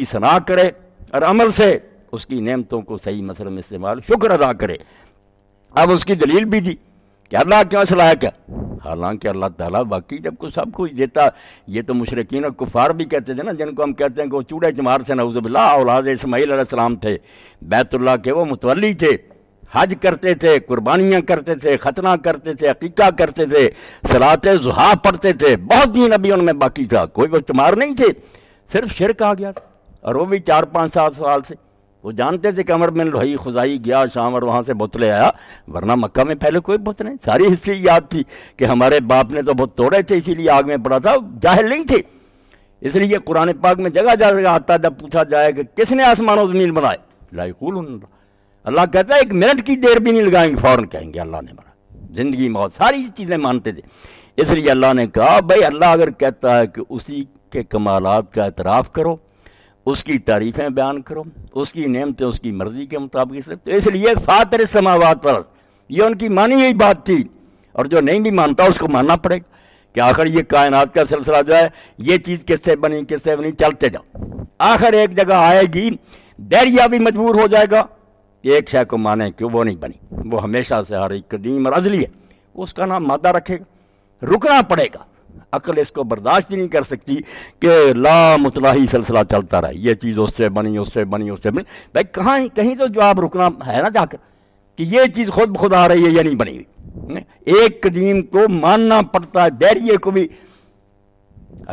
की सना करे और अमल से उसकी नेमतों को सही मसल में इस्तेमाल शुक्र अदा करे अब उसकी दलील भी दी कि अल्लाह क्यों सलाह क्या हालांकि अल्लाह ताला बाकी जब कुछ सब कुछ देता ये तो मुशरकिन और कुफार भी कहते थे ना जिनको हम कहते हैं कि वो चूड़े चमार से नवज़बिल्ला औलाद इसमाईल थे बैतुल्ला के वो मुतवली थे हज करते थे कुर्बानियाँ करते थे खतना करते थे अकीका करते थे सलात जुहा पढ़ते थे बहुत दिन अभी उनमें बाकी था कोई वो चमार नहीं थे सिर्फ शिरक आ गया था और वो भी चार पाँच सात साल से वो जानते थे कमर में रही खुदाई गया शाम और वहाँ से बुतले आया वरना मक्का में पहले कोई बुत नहीं सारी हिस्ट्री याद थी कि हमारे बाप ने तो बहुत तोड़े थे इसीलिए आग में पड़ा था जाहिर नहीं थे इसलिए कुरान पाक में जगह जगह आता जब पूछा जाए कि किसने आसमान और ज़मीन बनाए लाइकुल अल्लाह कहता है एक मिनट की देर भी नहीं लगाएंगे फ़ौरन कहेंगे अल्लाह ने बना ज़िंदगी मौत सारी चीज़ें मानते थे इसलिए अल्लाह ने कहा भाई अल्लाह अगर कहता है कि उसी के कमालत का एतराफ़ करो उसकी तारीफ़ें बयान करो उसकी नियमतें उसकी मर्ज़ी के मुताबिक तो इसलिए फातर समावाद पर यह उनकी मानी हुई बात थी और जो नहीं भी मानता उसको मानना पड़ेगा कि आखिर ये कायनात का सिलसिला जो है ये चीज़ किससे बनी किससे बनी चलते जाओ आखिर एक जगह आएगी डैरिया भी मजबूर हो जाएगा एक शह को माने कि वो नहीं बनी वो हमेशा से हर एक कदीम और अजली है उसका नाम मादा रखेगा रुकना पड़ेगा अकल इसको बर्दाश्त ही नहीं कर सकती कि ला मुतलाही सिलसिला चलता रहे ये चीज़ उससे बनी उससे बनी उससे बनी भाई कहाँ कहीं तो जवाब रुकना है ना जाकर कि ये चीज़ खुद ब खुद आ रही है या नहीं बनी हुई एक कदीम को मानना पड़ता है डैरिए को भी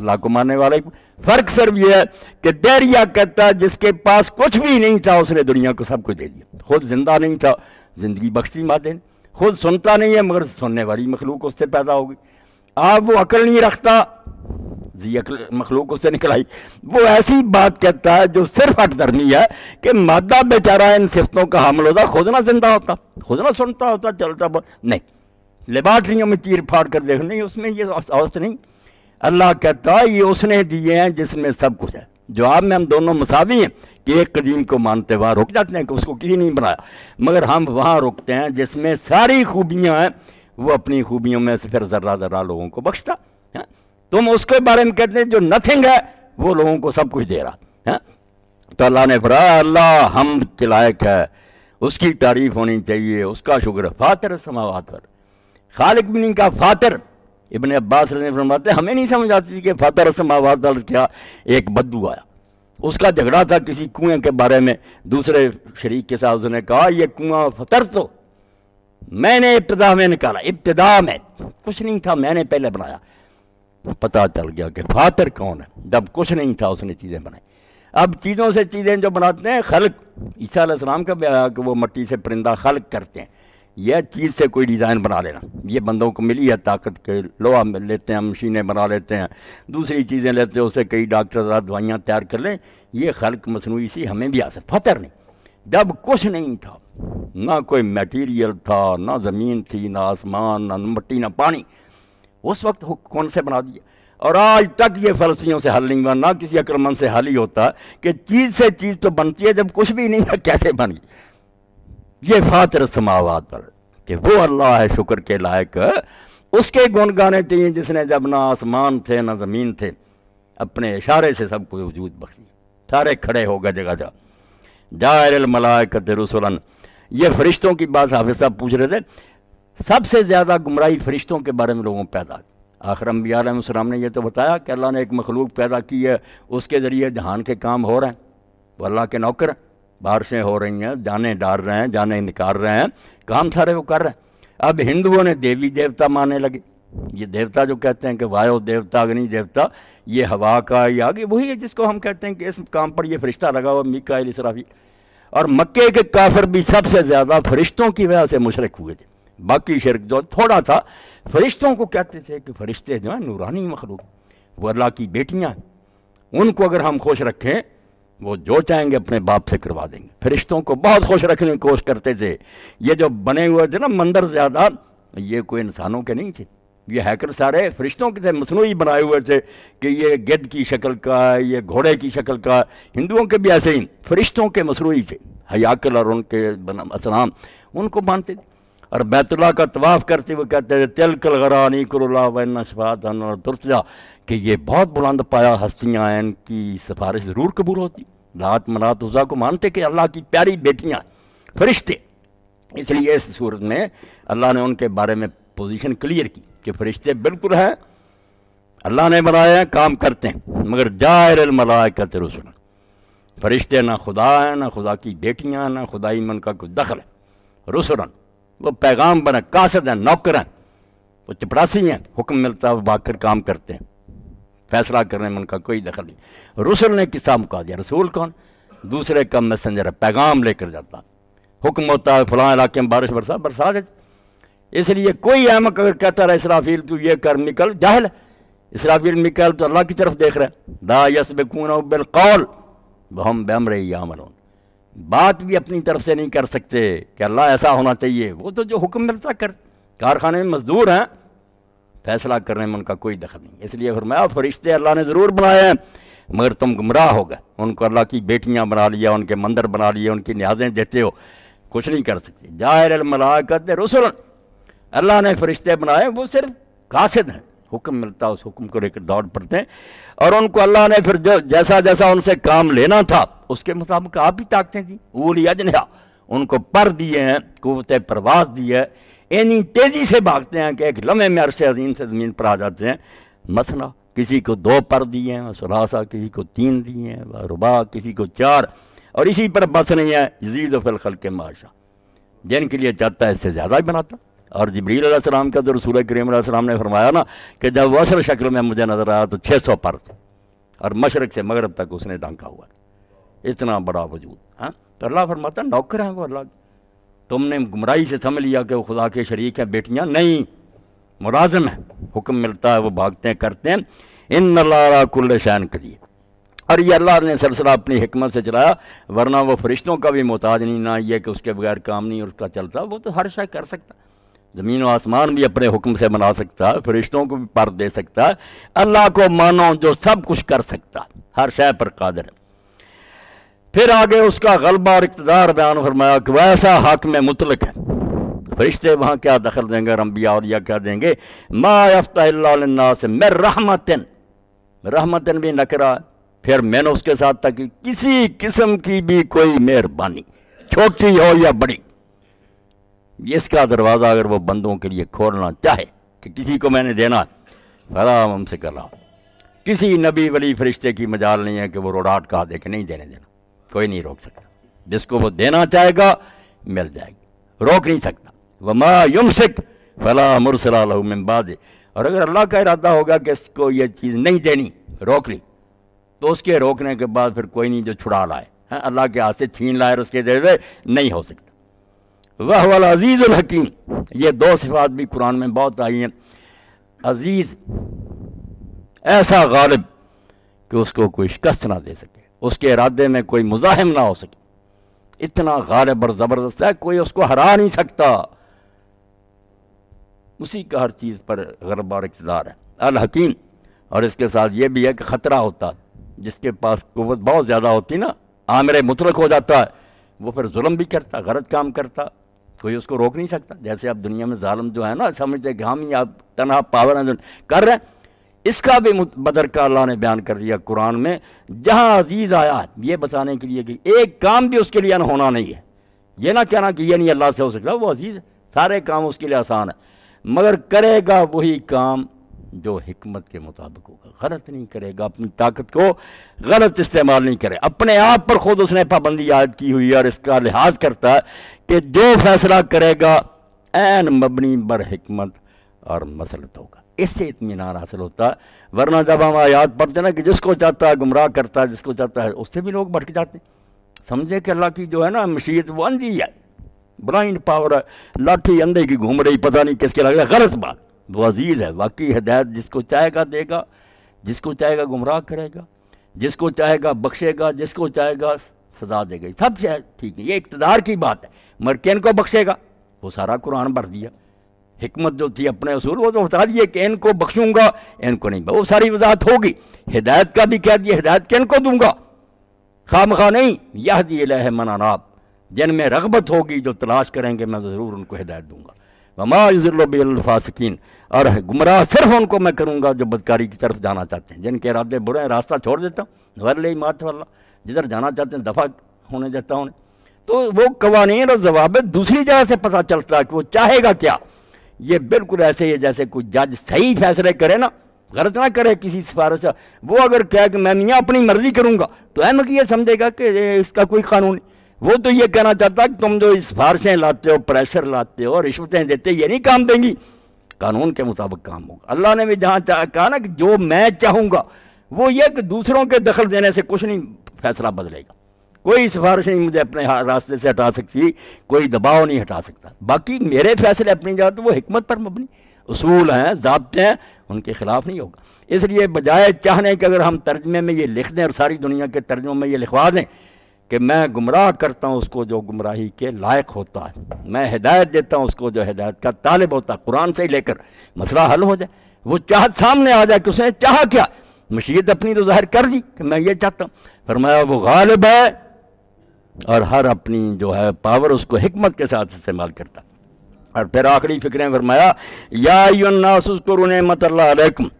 अल्लाह को मानने वाले फ़र्क सिर्फ यह है कि डैरिया कहता जिसके पास कुछ भी नहीं था उसने दुनिया को सब कुछ दे दिया खुद जिंदा नहीं था ज़िंदगी बख्शी माते खुद सुनता नहीं है मगर सुनने वाली मखलूक उससे पैदा होगी आप वो अकल नहीं रखता जी अकल मखलूक उससे निकल आई वो ऐसी बात कहता है जो सिर्फ अटदरनी है कि मादा बेचारा इन सिफतों का हमल होता खोजना जिंदा होता खोजना सुनता होता चलता नहीं लेबार्ट्रियों में चीर फाड़ कर देख नहीं उसमें ये औस्त नहीं अल्लाह कहता ये उसने दिए हैं जिसमें सब कुछ है जवाब में हम दोनों मसावी हैं कि एक कदीम को मानते वहाँ रुक जाते हैं कि उसको किसी नहीं बनाया मगर हम वहाँ रुकते हैं जिसमें सारी खूबियाँ हैं वो अपनी खूबियों में से फिर ज़र्रा ज़र्रा लोगों को बख्शता है हाँ? तुम उसके बारे में कहते हैं जो नथिंग है वो लोगों को सब कुछ दे रहा है हाँ? तो अल्लाह ने फरा अल्लाह हम के लायक है उसकी तारीफ होनी चाहिए उसका शुक्र फातर पर खालिक भी नहीं कहा फातर इबन अब्बास ने फरमाते हमें नहीं समझ आती कि फातर पर क्या एक बद्दू आया उसका झगड़ा था किसी कुएं के बारे में दूसरे शरीक के साथ उसने कहा यह कुआं फतर तो मैंने इब्तदा में निकाला इब्तदा में कुछ नहीं था मैंने पहले बनाया पता चल गया कि फातर कौन है जब कुछ नहीं था उसने चीज़ें बनाई अब चीज़ों से चीज़ें जो बनाते हैं खलक ईसा सलाम का कि वो मट्टी से परिंदा खलक करते हैं यह चीज़ से कोई डिज़ाइन बना लेना ये बंदों को मिली है ताकत के लोहा लेते हैं मशीनें बना लेते हैं दूसरी चीज़ें लेते हैं उससे कई डॉक्टर दवाइयाँ तैयार कर लें ये खलक मसनू सी हमें भी आ सकता फतर नहीं जब कुछ नहीं था ना कोई मटेरियल था ना ज़मीन थी ना आसमान ना मट्टी ना पानी उस वक्त कौन से बना दिया और आज तक ये फलसियों से हल नहीं हुआ ना किसी अक्रमन से हल ही होता कि चीज़ से चीज़ तो बनती है जब कुछ भी नहीं है कैसे बनी ये फातर समावाद पर कि वो अल्लाह है शुक्र के लायक उसके गुण गाने चाहिए जिसने जब ना आसमान थे ना ज़मीन थे अपने इशारे से सब कुछ वजूद बख्शी सारे खड़े हो गए जगह जगह जाहिर मलायकत रसुलन ये फरिश्तों की बात हाफिज साहब पूछ रहे थे सबसे ज़्यादा गुमराही फरिश्तों के बारे में लोगों पैदा आखरम बियाम ने यह तो बताया कि अल्लाह ने एक मखलूक पैदा की है उसके ज़रिए जहान के काम हो रहे हैं वो अल्लाह के नौकर बारिशें हो रही हैं जाने डाल रहे हैं जाने निकाल रहे हैं काम सारे वो कर रहे हैं अब हिंदुओं ने देवी देवता मानने लगे ये देवता जो कहते हैं कि वायो देवता अग्नि देवता ये हवा का ये आगे वही है जिसको हम कहते हैं कि इस काम पर यह फरिश्ता लगा हुआ मीका इसराफी और मक्के के काफिर भी सबसे ज़्यादा फरिश्तों की वजह से मुशरक हुए थे बाकी शर्क जो थोड़ा था फरिश्तों को कहते थे कि फरिश्ते जो हैं नूरानी मखलूक वो अल्लाह की बेटियाँ उनको अगर हम खुश रखें वो जो चाहेंगे अपने बाप से करवा देंगे फरिश्तों को बहुत खुश रखने की कोशिश करते थे ये जो बने हुए थे ना मंदिर ज़्यादा ये कोई इंसानों के नहीं थे ये हैकर सारे फरिश्तों के थे मसनू बनाए हुए थे कि ये गिद्ध की शक्ल का ये घोड़े की शक्ल का हिंदुओं के भी ऐसे ही फरिश्तों के मसनू थे हयाकल और उनके असलाम उनको मानते थे और बैतुल्ला का तवाफ़ करते हुए कहते थे तिल कल नी करोला वैन सफात कि ये बहुत बुलंद पाया हस्तियाँ हैं इनकी सिफारिश ज़रूर कबूल होती रात मनात उजा को मानते कि अल्लाह की प्यारी बेटियाँ फरिश्ते इसलिए इस सूरत में अल्लाह ने उनके बारे में पोजीशन क्लियर की कि फरिश्ते बिल्कुल हैं अल्लाह ने बनाए हैं काम करते हैं मगर जाहिर मलाइका रसुल फरिश्ते ना खुदा हैं ना खुदा की बेटियाँ ना खुदाई मन का कोई दखल है रसुलन वो पैगाम बने कासद हैं नौकर हैं वो चपरासी हैं हुक्म मिलता है वाकर काम करते हैं फैसला करने में उनका कोई दखल नहीं रसुल ने किस्सा मुका दिया रसूल कौन दूसरे का मैसेंजर है पैगाम लेकर जाता हुक्म होता है फलां इलाके में बारिश बरसा बरसा देते इसलिए कोई अहमक अगर कहता रहा इसराफी तू ये कर निकल जाहल इसराफी निकल तो अल्लाह की तरफ देख रहे हैं बेकून यसबकून बिलकौल हम बहम रही अमल बात भी अपनी तरफ से नहीं कर सकते कि अल्लाह ऐसा होना चाहिए वो तो जो हुक्म मिलता कर कारखाने में मजदूर हैं फैसला करने में उनका कोई दखल नहीं इसलिए फरमाया फरिश्ते अल्लाह ने ज़रूर बनाए हैं मगर तुम गुमराह हो गए उनको अल्लाह की बेटियाँ बना लिया उनके मंदिर बना लिए उनकी न्याजें देते हो कुछ नहीं कर सकते जाहिर मलाकत रसुलन अल्लाह ने फरिश्ते बनाए वो सिर्फ कासिद हैं हुक्म मिलता है उस हुक्म को लेकर दौड़ पड़ते हैं और उनको अल्लाह ने फिर जो जैसा जैसा उनसे काम लेना था उसके मुताबिक आप भी ताकतें थी ऊली अजनहा उनको पर दिए हैं कुत परवास दी है इन्हीं तेज़ी से भागते हैं कि एक लम्हे में अरसे अजीम से ज़मीन पर आ जाते हैं मसना किसी को दो पर दिए हैं सुरासा किसी को तीन दिए हैं रुबा किसी को चार और इसी पर बस नहीं है जीद फिलखल के माशा जिनके लिए चाहता है इससे ज़्यादा ही बनाता और जबरील सलाम का तो रसूल करीम सलाम ने फरमाया ना कि जब वसर शक्ल में मुझे नज़र आया तो छः सौ पर और मशरक से मगरब तक उसने डांका हुआ इतना बड़ा वजूद हाँ तो अल्लाह फरमाता नौकर हैं वो अल्लाह तुमने गुमराही से समझ लिया कि वो खुदा के शरीक हैं बेटियाँ नहीं मुलाजम है हुक्म मिलता है वो भागते हैं करते हैं इन नल्लाकुल्ल कुल्ल शैन करिए और ये अल्लाह ने सरसरा अपनी हमत से चलाया वरना वो फरिश्तों का भी मोहताज नहीं ना ये कि उसके बगैर काम नहीं उसका चलता वो तो हर शायद कर सकता ज़मीन आसमान भी अपने हुक्म से बना सकता है फरिश्तों को भी पर दे सकता है अल्लाह को मानो जो सब कुछ कर सकता हर शह पर कादर है फिर आगे उसका गलबा और इकतदार बयान फरमाया कि वैसा हक में मुतलक है फरिश्ते वहाँ क्या दखल देंगे रंबिया और या क्या देंगे माफ्ता से मैं रहमतन रहमतन भी नकरा फिर मैंने उसके साथ तक किसी किस्म की भी कोई मेहरबानी छोटी हो या बड़ी इसका दरवाज़ा अगर वो बंदों के लिए खोलना चाहे कि किसी को मैंने देना फला हमसे कर रहा किसी नबी वली फरिश्ते की मजाल नहीं है कि वो रोडाट कहा दे के नहीं देने देना कोई नहीं रोक सकता जिसको वो देना चाहेगा मिल जाएगी रोक नहीं सकता वह मा युम सिख फला मुरसला और अगर अल्लाह का इरादा होगा कि इसको ये चीज़ नहीं देनी रोक ली तो उसके रोकने के बाद फिर कोई नहीं जो छुड़ा लाए हाँ, अल्लाह के हाथ से छीन लाए और उसके दे नहीं हो सकता वह वाल अजीज़ुल हकीम ये दो सिफात भी कुरान में बहुत आई हैं अजीज़ ऐसा गालिब कि उसको कोई शिकस्त ना दे सके उसके इरादे में कोई मुजाहिम ना हो सके इतना गालिब और ज़बरदस्त है कोई उसको हरा नहीं सकता उसी का हर चीज़ पर गरब और इकतदार है अल हकीम और इसके साथ ये भी है कि ख़तरा होता जिसके पास कुत बहुत ज़्यादा होती ना आमिर मुतलक हो जाता है वो फिर जुल्म भी करता गलत काम करता कोई उसको रोक नहीं सकता जैसे आप दुनिया में ालम जो है ना समझते कि हम ही आप तनाव पावर अंजुन कर रहे हैं इसका भी बदर का अल्लाह ने बयान कर दिया कुरान में जहाँ अजीज़ आया ये बताने के लिए कि एक काम भी उसके लिए होना नहीं है ये ना कहना कि ये नहीं अल्लाह से हो सकता वो अजीज़ सारे काम उसके लिए आसान है मगर करेगा वही काम जो हमत के मुताबिक होगा गलत नहीं करेगा अपनी ताकत को गलत इस्तेमाल नहीं करे अपने आप पर ख़ुद उसने पाबंदी याद की हुई है और इसका लिहाज करता है कि जो फैसला करेगा एन मबनी बर हमत और मसलत होगा इससे इतमान हासिल होता है वरना जब हम आयात पढ़ते ना कि जिसको चाहता है गुमराह करता है जिसको चाहता है उससे भी लोग भटक जाते हैं समझे कि अल्लाह की जो है ना मशीत वो अंधी है ब्लाइंड पावर है लाठी अंधे की घूम रही पता नहीं किसके लग रहा गलत बात वजील है वाकई हदायत जिसको चाहेगा देगा जिसको चाहेगा गुमराह करेगा जिसको चाहेगा बख्शेगा जिसको चाहेगा सजा देगा सब ठीक है ये इकतदार की बात है मरकिन को बख्शेगा वो सारा कुरान भर दिया हमत जो थी अपने असूल वो तो बता दिए कि इनको बख्शूंगा इनको नहीं वो सारी वजाहत होगी हिदायत का भी कह दिया हिदायत किन को दूंगा खाम खा नहीं यह दिए लह मनानाब जिनमें रगबत होगी जो तलाश करेंगे मैं ज़रूर उनको हिदायत दूंगा वमा और गुमराह सिर्फ उनको मैं करूँगा जो बदकारी की तरफ जाना चाहते हैं जिनके इरादे बुरे हैं रास्ता छोड़ देता हूँ घर ले मात वाला जिधर जाना चाहते हैं दफ़ा होने देता हूँ तो वो कवानीन और जवाब दूसरी जगह से पता चलता है कि वो चाहेगा क्या ये बिल्कुल ऐसे ही जैसे कोई जज सही फैसले करे ना गलत ना करे किसी सिफारिश वो अगर कहे कि मैं मियाँ अपनी मर्ज़ी करूँगा तो अहम ये समझेगा कि इसका कोई कानून वो तो ये कहना चाहता कि तुम जो इस फारसें लाते हो प्रेशर लाते हो रिश्वतें देते ये नहीं काम देंगी कानून के मुताबिक काम होगा अल्लाह ने भी जहाँ कहा ना कि जो मैं चाहूँगा वो ये कि दूसरों के दखल देने से कुछ नहीं फैसला बदलेगा कोई सिफारिश नहीं मुझे अपने रास्ते से हटा सकती कोई दबाव नहीं हटा सकता बाकी मेरे फैसले अपनी जगह तो वो हमत पर मबनी असूल हैं जबते हैं उनके ख़िलाफ़ नहीं होगा इसलिए बजाय चाहने कि अगर हम तर्जमे में ये लिख दें और सारी दुनिया के तर्जों में ये लिखवा दें कि मैं गुमराह करता हूँ उसको जो गुमराही के लायक होता है मैं हिदायत देता हूँ उसको जो हिदायत का तालब होता है कुरान से ही लेकर मसला हल हो जाए वो चाह सामने आ जाए कि उसने चाह क्या मशीद अपनी तो जाहिर कर दी कि मैं ये चाहता हूँ फरमाया वो गालिब है और हर अपनी जो है पावर उसको हमत के साथ इस्तेमाल करता और फिर आखिरी फिक्रें फरमाया मतलब अलैक्म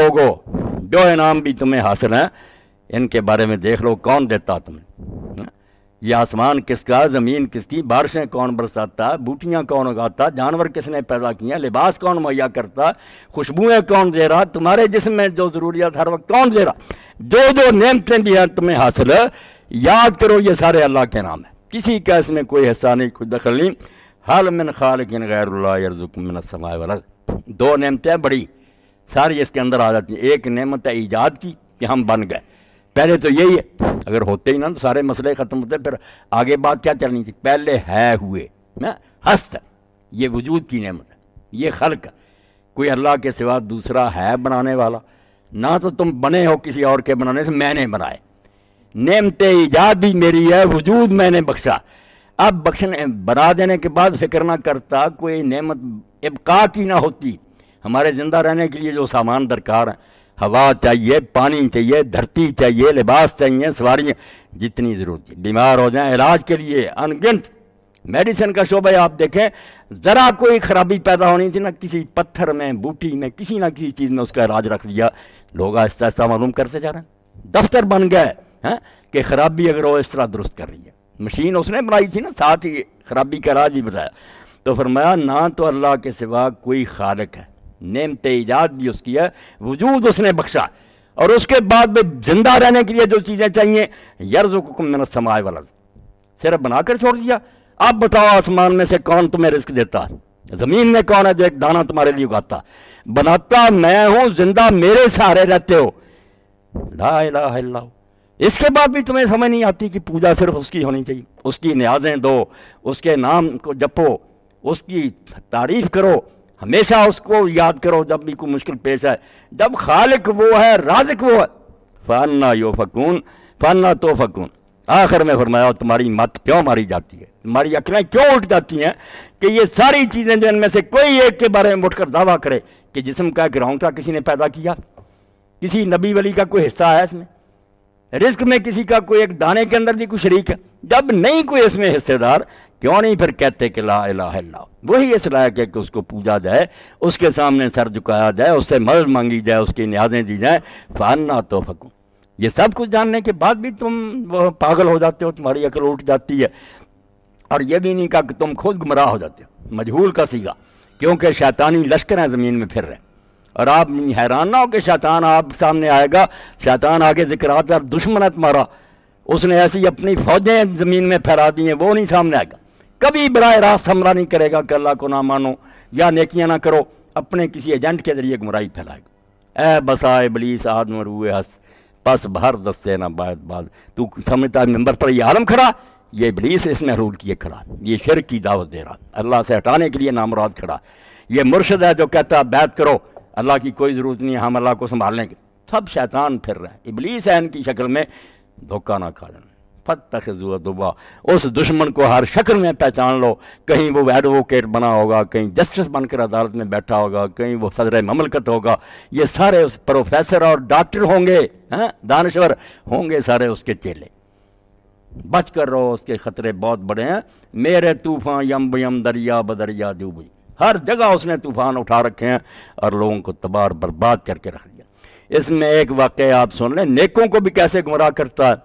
लोगो जो इनाम भी तुम्हें हासिल है इनके बारे में देख लो कौन देता तुम्हें ये आसमान किसका ज़मीन किसकी बारिशें कौन बरसाता बूटियाँ कौन उगाता जानवर किसने पैदा किया लिबास कौन मुहैया करता खुशबुएँ कौन दे रहा तुम्हारे जिसम में जो ज़रूरियात हर वक्त कौन दे रहा जो जो नियमतें भी हैं तुम्हें हासिल याद करो ये सारे अल्लाह के नाम है किसी का इसमें कोई हिस्सा नहीं कोई दखल नहीं हल मिन खालकिन गैरजुकमिन समाय दो नियमतें बड़ी सारी इसके अंदर आ जाती हैं एक नियमत है ईजाद की कि हम बन गए पहले तो यही है अगर होते ही ना तो सारे मसले ख़त्म होते फिर आगे बात क्या चलनी थी पहले है हुए ना हस्त ये वजूद की नमत ये खलक कोई अल्लाह के सिवा दूसरा है बनाने वाला ना तो तुम बने हो किसी और के बनाने से मैंने बनाए नेमत ईजाद भी मेरी है वजूद मैंने बख्शा अब बख्शने बना देने के बाद फिक्र ना करता कोई नेमत इबका की ना होती हमारे ज़िंदा रहने के लिए जो सामान दरकार है हवा चाहिए पानी चाहिए धरती चाहिए लिबास चाहिए सवारियाँ जितनी ज़रूरत है बीमार हो जाए इलाज के लिए अनगिनत मेडिसिन का शोबा आप देखें ज़रा कोई ख़राबी पैदा होनी थी ना किसी पत्थर में बूटी में किसी ना किसी चीज़ में उसका इलाज रख लिया लोग आहिस्ता आहिस्ता मालूम करते जा रहे हैं दफ्तर बन गए हैं कि खराबी अगर वो इस तरह दुरुस्त कर रही है मशीन उसने बनाई थी ना साथ ही खराबी का इलाज भी बताया तो फरमाया ना तो अल्लाह के सिवा कोई खालक है नेमत ईजाद भी उसकी है वजूद उसने बख्शा और उसके बाद में जिंदा रहने के लिए जो चीज़ें चाहिए यर्ज मैंने समाज वाला सिर्फ बनाकर छोड़ दिया अब बताओ आसमान में से कौन तुम्हें रिस्क देता है ज़मीन में कौन है जो एक दाना तुम्हारे लिए उगाता बनाता मैं हूँ जिंदा मेरे सहारे रहते हो ला इसके बाद भी तुम्हें समझ नहीं आती कि पूजा सिर्फ उसकी होनी चाहिए उसकी न्याजें दो उसके नाम को जपो उसकी तारीफ करो हमेशा उसको याद करो जब भी कोई मुश्किल पेश आए जब खालिक वो है राजिक वो है फ़ाना यो फ़कून फ़ाना तो फ़कून आखिर में फरमाया तुम्हारी मत क्यों मारी जाती है तुम्हारी अकलें क्यों उठ जाती हैं कि ये सारी चीज़ें जो इनमें से कोई एक के बारे में उठकर दावा करे कि जिसम का एक रौंगटा किसी ने पैदा किया किसी नबी वली का कोई हिस्सा है इसमें रिस्क में किसी का कोई एक दाने के अंदर भी कोई शरीक है जब नहीं कोई इसमें हिस्सेदार क्यों नहीं फिर कहते कि ला इला वही इस लायक है कि उसको पूजा जाए उसके सामने सर झुकाया जाए उससे मदद मांगी जाए उसकी न्याजें दी जाए फाना तो फकूँ ये सब कुछ जानने के बाद भी तुम पागल हो जाते हो तुम्हारी अकल उठ जाती है और ये भी नहीं कहा कि तुम खुद गुमराह हो जाते हो मजहूल का सीगा क्योंकि शैतानी लश्कर हैं ज़मीन में फिर रहे और आप हैरान ना हो कि शैतान आप सामने आएगा शैतान आगे जिक्रात और दुश्मन है तुम्हारा उसने ऐसी अपनी फौजें ज़मीन में फहरा दी हैं वो नहीं सामने आएगा कभी बरह रास्त हमला नहीं करेगा कि अल्लाह को ना मानो या नेकियाँ ना करो अपने किसी एजेंट के जरिए गुमराई फैलाएगा ए बसाए बलीस आदम रूए हस बस बाहर दस्ते ना बात बात तू समझता मेम्बर पर यह आलम खड़ा ये इबलीस इसमें रूल किए खड़ा ये शिर की दावत दे रहा अल्लाह से हटाने के लिए नामराद खड़ा ये मुर्शद है जो कहता है बैत करो अल्लाह की कोई ज़रूरत नहीं हम अल्लाह को संभालने लेंगे सब शैतान फिर रहे हैं इबलीस है इनकी शक्ल में धोखा ना खा लेना फत तखजुआ दुबा उस दुश्मन को हर शक्ल में पहचान लो कहीं वो एडवोकेट बना होगा कहीं जस्टिस बनकर अदालत में बैठा होगा कहीं वो सदर ममलकत होगा ये सारे उस प्रोफेसर और डॉक्टर होंगे हैं दानश्वर होंगे सारे उसके चेले बच कर रहो उसके ख़तरे बहुत बड़े हैं मेरे तूफ़ान यम बम दरिया बदरिया डूबी हर जगह उसने तूफ़ान उठा रखे हैं और लोगों को तबार बर्बाद करके रख दिया इसमें एक वाक्य आप सुन लें नेकों को भी कैसे गुमराह करता है